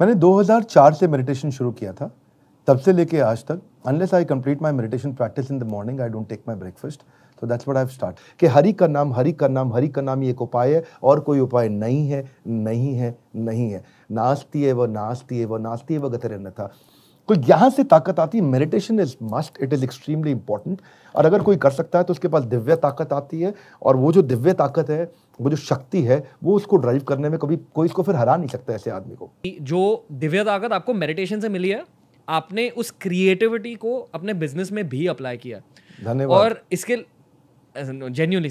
मैंने 2004 से मेडिटेशन शुरू किया था तब से लेके आज तक unless I complete my meditation practice in the morning I don't take my breakfast तो दैट्स वट आई स्टार्ट कि हरी का नाम हरी का नाम हरी का नाम ये एक उपाय है और कोई उपाय नहीं है नहीं है नहीं है नास्ती है वह नास्ती है वह नास्ती है वह गतरन्य था तो यहां से ताकत आती है meditation is must it is extremely important और अगर कोई कर सकता है तो उसके पास दिव्य ताकत आती है और वो जो दिव्य ताकत है वो जो शक्ति है वो उसको ड्राइव करने में कभी कोई इसको फिर हरा नहीं सकता ऐसे आदमी को जो दिव्य ताकत आपको मेडिटेशन से मिली है आपने उस क्रिएटिविटी को अपने बिजनेस में भी अप्लाई किया धन्यवाद और इसके जेन्यूनली